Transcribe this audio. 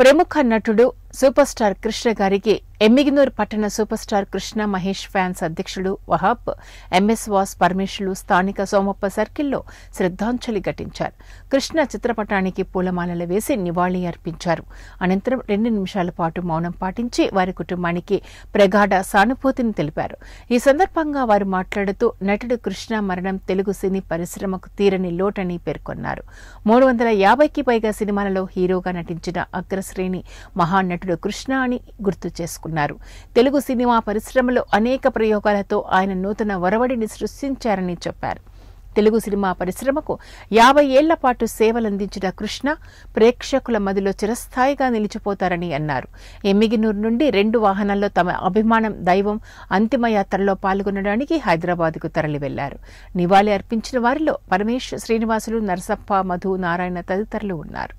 ప్రముఖ నటుడు super star Krishna గారికి ఎమ్మిగినూరు పట్టణ super star Krishna Mahesh fans అధ్యక్షులు వహాబ్ ఎంఎస్ వాస్ పరమేశ్వరులు స్థానిక సోమప్ప సర్కిల్లో శ్రద్ధాంజలి ఘటించారు కృష్ణ చిత్రపటానికి పూలమాలలు వేసి నివాళి అర్పించారు అనంతరం రెండు నిమిషాల పాటు మౌనం పాటించి వారి కుటుంబానికి ప్రగాఢ సానుభూతిని తెలిపారు ఈ సందర్భంగా వారు మాట్లాడుతూ నటుడు కృష్ణ మరణం తెలుగు సినీ పరిశ్రమకు తీరని లోటని పేర్కొన్నారు మూడు వందల యాభైకి పైగా సినిమాలలో హీరోగా నటించిన అగ్రశ్రేణి మహానటు నటుడు కృష్ణ అని గుర్తు చేసుకున్నారు తెలుగు సినిమా పరిశ్రమలో అనేక ప్రయోగాలతో ఆయన నూతన ఒరవడిని సృష్టించారని చెప్పారు తెలుగు సినిమా పరిశ్రమకు యాభై ఏళ్ల పాటు సేవలందించిన కృష్ణ ప్రేక్షకుల మదిలో చిరస్థాయిగా నిలిచిపోతారని అన్నారు ఎమ్మిగినూరు నుండి రెండు వాహనాల్లో తమ అభిమానం దైవం అంతిమ యాత్రలో పాల్గొనడానికి హైదరాబాద్కు తరలి వెళ్లారు నివాళి అర్పించిన వారిలో పరమేశ్వర్ శ్రీనివాసులు నరసప్ప మధు నారాయణ తదితరులు ఉన్నారు